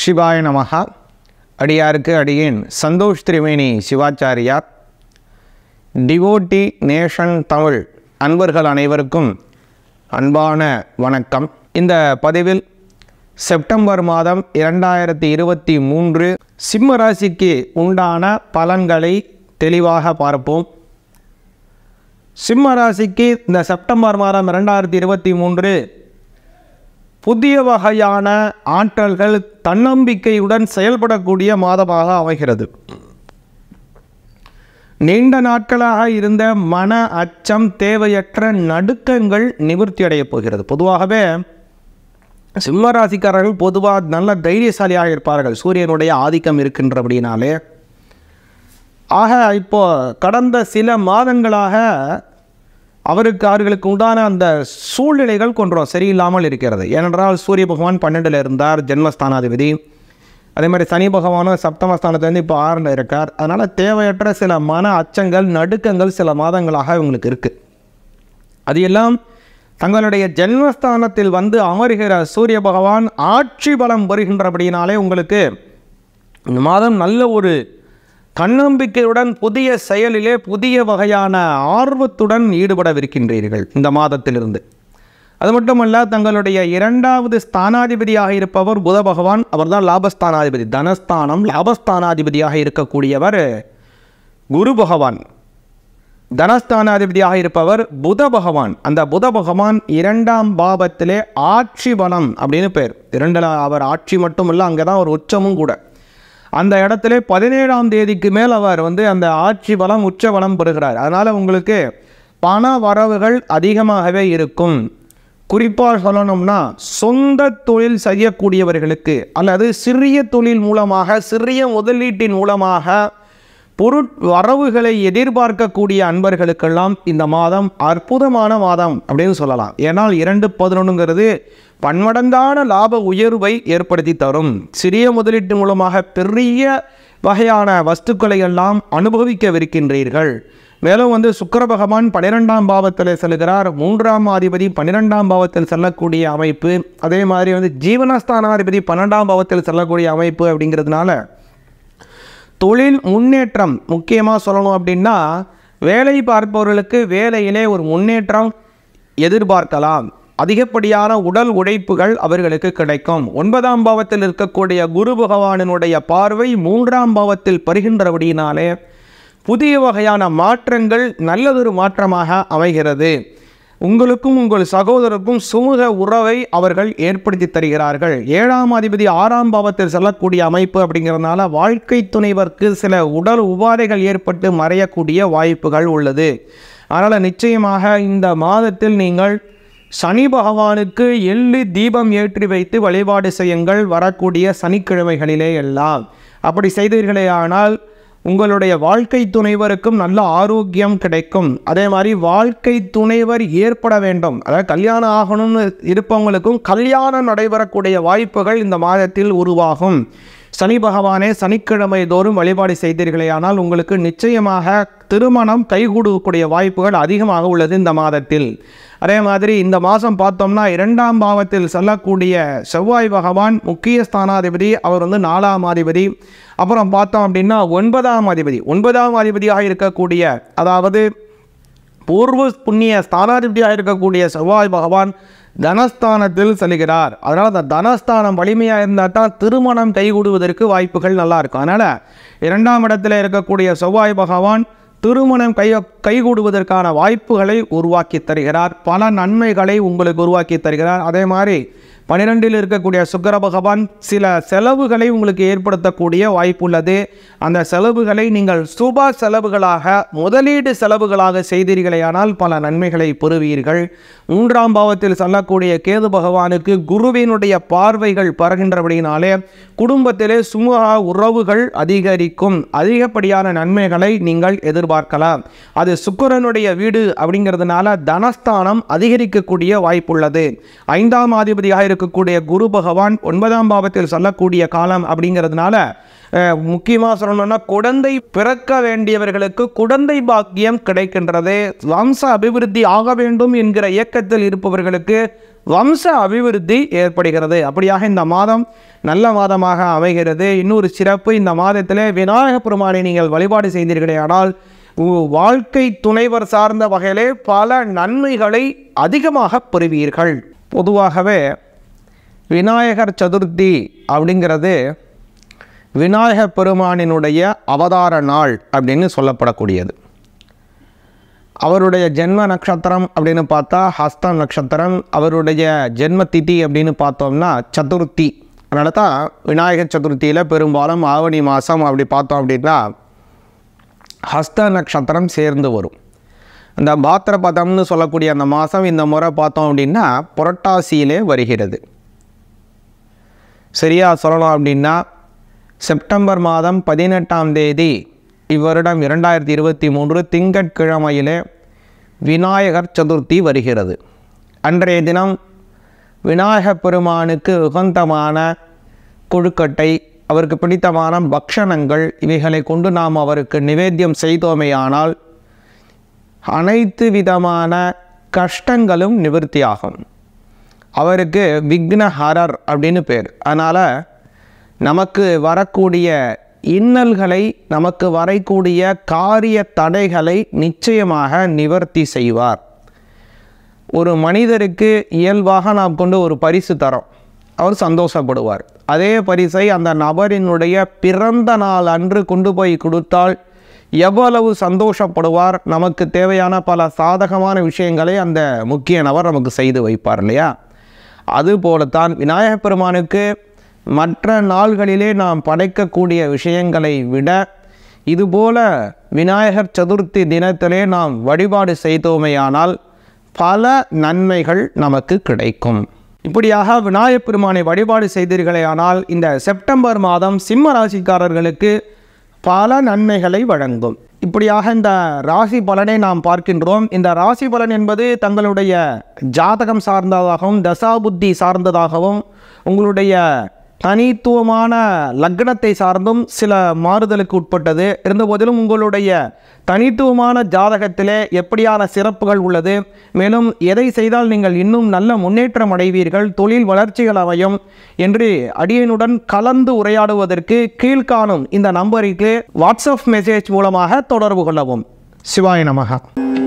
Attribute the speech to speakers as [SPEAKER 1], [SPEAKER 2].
[SPEAKER 1] சிவாய நமகா அடியாருக்கு அடியேன் சந்தோஷ் திரிவேணி சிவாச்சாரியார் டிவோட்டி நேஷன் தமிழ் அன்பர்கள் அனைவருக்கும் அன்பான வணக்கம் இந்த பதிவில் செப்டம்பர் மாதம் இரண்டாயிரத்தி இருபத்தி மூன்று சிம்ம ராசிக்கு உண்டான பலன்களை தெளிவாக பார்ப்போம் சிம்ம ராசிக்கு இந்த செப்டம்பர் மாதம் இரண்டாயிரத்தி இருபத்தி மூன்று புதிய வகையான ஆற்றல்கள் தன்னம்பிக்கையுடன் செயல்படக்கூடிய மாதமாக அமைகிறது நீண்ட நாட்களாக இருந்த மன அச்சம் தேவையற்ற நடுக்கங்கள் நிவர்த்தி அடையப் போகிறது பொதுவாகவே சிம்ம ராசிக்காரர்கள் பொதுவாக நல்ல தைரியசாலியாக இருப்பார்கள் சூரியனுடைய ஆதிக்கம் இருக்கின்றபடினாலே ஆக இப்போ கடந்த சில மாதங்களாக அவருக்கு அவர்களுக்கு உண்டான அந்த சூழ்நிலைகள் கொஞ்சம் சரியில்லாமல் இருக்கிறது ஏனென்றால் சூரிய பகவான் பன்னெண்டில் இருந்தார் ஜென்மஸ்தானாதிபதி அதே மாதிரி சனி பகவானும் சப்தமஸ்தானத்துலேருந்து இப்போ ஆரண்ட இருக்கார் அதனால் தேவையற்ற சில மன அச்சங்கள் நடுக்கங்கள் சில மாதங்களாக இவங்களுக்கு இருக்குது அது எல்லாம் தங்களுடைய ஜென்மஸ்தானத்தில் வந்து அமர்கிற சூரிய பகவான் ஆட்சி பலம் வருகின்றபடியினாலே உங்களுக்கு இந்த மாதம் நல்ல ஒரு தன்னம்பிக்கையுடன் புதிய செயலிலே புதிய வகையான ஆர்வத்துடன் ஈடுபடவிருக்கின்றீர்கள் இந்த மாதத்திலிருந்து அது மட்டுமல்ல தங்களுடைய இரண்டாவது ஸ்தானாதிபதியாக இருப்பவர் புத பகவான் அவர்தான் லாபஸ்தானாதிபதி தனஸ்தானம் லாபஸ்தானாதிபதியாக இருக்கக்கூடியவர் குரு பகவான் தனஸ்தானாதிபதியாக இருப்பவர் புத பகவான் அந்த புத பகவான் இரண்டாம் பாவத்திலே ஆட்சி பலம் அப்படின்னு பேர் இரண்டு அவர் ஆட்சி மட்டும் இல்லை அங்கே தான் ஒரு உச்சமும் கூட அந்த இடத்துல பதினேழாம் தேதிக்கு மேல் அவர் வந்து அந்த ஆட்சி வளம் உச்ச வளம் பெறுகிறார் அதனால் உங்களுக்கு பண வரவுகள் அதிகமாகவே இருக்கும் குறிப்பாக சொல்லணும்னா சொந்த தொழில் செய்யக்கூடியவர்களுக்கு அல்லது சிறிய தொழில் மூலமாக சிறிய முதலீட்டின் மூலமாக பொருட்வரவுகளை எதிர்பார்க்கக்கூடிய அன்பர்களுக்கெல்லாம் இந்த மாதம் அற்புதமான மாதம் அப்படின்னு சொல்லலாம் ஏன்னால் இரண்டு பதினொன்றுங்கிறது பன்மடங்கான லாப உயர்வை ஏற்படுத்தி தரும் சிறிய முதலீட்டு மூலமாக பெரிய வகையான வஸ்துக்களை எல்லாம் அனுபவிக்கவிருக்கின்றீர்கள் மேலும் வந்து சுக்கர பகவான் பன்னிரெண்டாம் பாவத்தில் செல்கிறார் மூன்றாம் அதிபதி பன்னிரெண்டாம் பாவத்தில் செல்லக்கூடிய அமைப்பு அதே மாதிரி வந்து ஜீவனஸ்தானாதிபதி பன்னெண்டாம் பாவத்தில் செல்லக்கூடிய அமைப்பு அப்படிங்கிறதுனால தொழில் முன்னேற்றம் முக்கியமாக சொல்லணும் அப்படின்னா வேலை பார்ப்பவர்களுக்கு வேலையிலே ஒரு முன்னேற்றம் எதிர்பார்க்கலாம் அதிகப்படியான உடல் உழைப்புகள் அவர்களுக்கு கிடைக்கும் ஒன்பதாம் பாவத்தில் இருக்கக்கூடிய குரு பகவானினுடைய பார்வை மூன்றாம் பாவத்தில் பருகின்றபடியினாலே புதிய வகையான மாற்றங்கள் நல்லதொரு மாற்றமாக அமைகிறது உங்களுக்கும் உங்கள் சகோதரருக்கும் சுமூக உறவை அவர்கள் ஏற்படுத்தி தருகிறார்கள் ஏழாம் அதிபதி ஆறாம் பாவத்தில் செல்லக்கூடிய அமைப்பு அப்படிங்கிறதுனால வாழ்க்கை துணைவர்க்கு சில உடல் உபாதைகள் ஏற்பட்டு மறையக்கூடிய வாய்ப்புகள் உள்ளது அதனால் நிச்சயமாக இந்த மாதத்தில் நீங்கள் சனி பகவானுக்கு எள்ளு தீபம் ஏற்றி வைத்து வழிபாடு செய்யுங்கள் வரக்கூடிய சனிக்கிழமைகளிலே எல்லாம் அப்படி செய்தீர்களே ஆனால் உங்களுடைய வாழ்க்கை துணைவருக்கும் நல்ல ஆரோக்கியம் கிடைக்கும் அதே மாதிரி வாழ்க்கை துணைவர் ஏற்பட வேண்டும் அதாவது கல்யாணம் ஆகணும்னு இருப்பவங்களுக்கும் கல்யாணம் நடைபெறக்கூடிய வாய்ப்புகள் இந்த மாதத்தில் உருவாகும் சனி பகவானே சனிக்கிழமை தோறும் வழிபாடு செய்தீர்களே ஆனால் உங்களுக்கு நிச்சயமாக திருமணம் கைகூடக்கூடிய வாய்ப்புகள் அதிகமாக உள்ளது இந்த மாதத்தில் அதே மாதிரி இந்த மாதம் பார்த்தோம்னா இரண்டாம் பாவத்தில் செல்லக்கூடிய செவ்வாய் பகவான் முக்கிய ஸ்தானாதிபதி அவர் வந்து நாலாம் அதிபதி அப்புறம் பார்த்தோம் அப்படின்னா ஒன்பதாம் அதிபதி ஒன்பதாம் அதிபதியாக இருக்கக்கூடிய அதாவது பூர்வ புண்ணிய ஸ்தானாதிபதியாக இருக்கக்கூடிய செவ்வாய் பகவான் தனஸ்தானத்தில் செல்கிறார் அதனால் அந்த தனஸ்தானம் வலிமையாக இருந்தால் தான் திருமணம் கைகூடுவதற்கு வாய்ப்புகள் நல்லாயிருக்கும் அதனால் இரண்டாம் இடத்தில் இருக்கக்கூடிய செவ்வாய் பகவான் திருமணம் கை கைகூடுவதற்கான வாய்ப்புகளை உருவாக்கி தருகிறார் பல நன்மைகளை உங்களுக்கு உருவாக்கி தருகிறார் அதே மாதிரி பன்னிரெண்டில் இருக்கக்கூடிய சுக்கர பகவான் சில செலவுகளை உங்களுக்கு ஏற்படுத்தக்கூடிய வாய்ப்புள்ளது அந்த செலவுகளை நீங்கள் சுபா செலவுகளாக முதலீடு செலவுகளாக செய்தீர்களேயானால் பல நன்மைகளை பெறுவீர்கள் மூன்றாம் பாவத்தில் சொல்லக்கூடிய கேது பகவானுக்கு குருவினுடைய பார்வைகள் பரகின்றபடினாலே குடும்பத்திலே சுமூக உறவுகள் அதிகரிக்கும் அதிகப்படியான நன்மைகளை நீங்கள் எதிர்பார்க்கலாம் அது சுக்கரனுடைய வீடு அப்படிங்கிறதுனால தனஸ்தானம் அதிகரிக்கக்கூடிய வாய்ப்புள்ளது ஐந்தாம் ஆதிபதியாக இருக்கக்கூடிய குரு பகவான் ஒன்பதாம் பாவத்தில் சொல்லக்கூடிய காலம் அப்படிங்கிறதுனால முக்கியமாக சொல்லணும்னா குழந்தை பிறக்க வேண்டியவர்களுக்கு குழந்தை பாக்கியம் கிடைக்கின்றது வம்ச அபிவிருத்தி ஆக வேண்டும் என்கிற இயக்கத்தில் இருப்பவர்களுக்கு வம்ச அபிவிருத்தி ஏற்படுகிறது அப்படியாக இந்த மாதம் நல்ல மாதமாக அமைகிறது இன்னொரு சிறப்பு இந்த மாதத்தில் விநாயக பெருமானை நீங்கள் வழிபாடு செய்தீர்களே ஆனால் வாழ்க்கை துணைவர் சார்ந்த வகையிலே பல நன்மைகளை அதிகமாக பெறுவீர்கள் பொதுவாகவே விநாயகர் சதுர்த்தி அப்படிங்கிறது விநாயக பெருமானினுடைய அவதார நாள் அப்படின்னு சொல்லப்படக்கூடியது அவருடைய ஜென்ம நட்சத்திரம் அப்படின்னு பார்த்தா ஹஸ்தம் நட்சத்திரம் அவருடைய ஜென்ம திதி அப்படின்னு பார்த்தோம்னா சதுர்த்தி அதனால தான் விநாயகர் சதுர்த்தியில் பெரும்பாலும் ஆவணி மாதம் அப்படி பார்த்தோம் அப்படின்னா ஹஸ்த நட்சத்திரம் சேர்ந்து வரும் அந்த பாத்திரபதம்னு சொல்லக்கூடிய அந்த மாதம் இந்த முறை பார்த்தோம் அப்படின்னா புரட்டாசியிலே வருகிறது சரியாக சொல்லலாம் அப்படின்னா செப்டம்பர் மாதம் பதினெட்டாம் தேதி இவ்வருடம் இரண்டாயிரத்தி இருபத்தி மூன்று திங்கட்கிழமையிலே விநாயகர் சதுர்த்தி வருகிறது அன்றைய தினம் விநாயகப் பெருமானுக்கு உகந்தமான கொழுக்கட்டை அவருக்கு பிடித்தமான பக்ஷணங்கள் இவைகளை கொண்டு நாம் அவருக்கு நிவேத்தியம் செய்தோமேயானால் அனைத்து விதமான கஷ்டங்களும் நிவர்த்தியாகும் அவருக்கு விக்னஹாரர் அப்படின்னு பேர் அதனால் நமக்கு வரக்கூடிய இன்னல்களை நமக்கு வரைக்கூடிய காரிய தடைகளை நிச்சயமாக நிவர்த்தி செய்வார் ஒரு மனிதருக்கு இயல்பாக நாம் கொண்டு ஒரு பரிசு தரோம் அவர் சந்தோஷப்படுவார் அதே பரிசை அந்த நபரினுடைய பிறந்த நாள் அன்று கொண்டு போய் கொடுத்தால் எவ்வளவு சந்தோஷப்படுவார் நமக்கு தேவையான பல சாதகமான விஷயங்களை அந்த முக்கிய நபர் நமக்கு செய்து வைப்பார் இல்லையா அதுபோலத்தான் விநாயகப் பெருமானுக்கு மற்ற நாள்களிலே நாம் படைக்கக்கூடிய விஷயங்களை விட இதுபோல விநாயகர் சதுர்த்தி தினத்திலே நாம் வழிபாடு செய்தோமையானால் பல நன்மைகள் நமக்கு கிடைக்கும் இப்படியாக விநாயகப் பெருமானை வழிபாடு செய்தீர்களே ஆனால் இந்த செப்டம்பர் மாதம் சிம்ம ராசிக்காரர்களுக்கு பல நன்மைகளை வழங்கும் இப்படியாக இந்த ராசி பலனை நாம் பார்க்கின்றோம் இந்த ராசி பலன் என்பது தங்களுடைய ஜாதகம் சார்ந்ததாகவும் தசாபுத்தி சார்ந்ததாகவும் உங்களுடைய தனித்துவமான லக்னத்தை சார்ந்தும் சில மாறுதலுக்கு உட்பட்டது இருந்தபோதிலும் உங்களுடைய தனித்துவமான ஜாதகத்திலே எப்படியான சிறப்புகள் உள்ளது மேலும் எதை செய்தால் நீங்கள் இன்னும் நல்ல முன்னேற்றம் அடைவீர்கள் தொழில் வளர்ச்சிகள் அமையும் என்று அடியனுடன் கலந்து உரையாடுவதற்கு கீழ்காணும் இந்த நம்பருக்கு வாட்ஸ்அப் மெசேஜ் மூலமாக தொடர்பு கொள்ளவும் சிவாய நமகா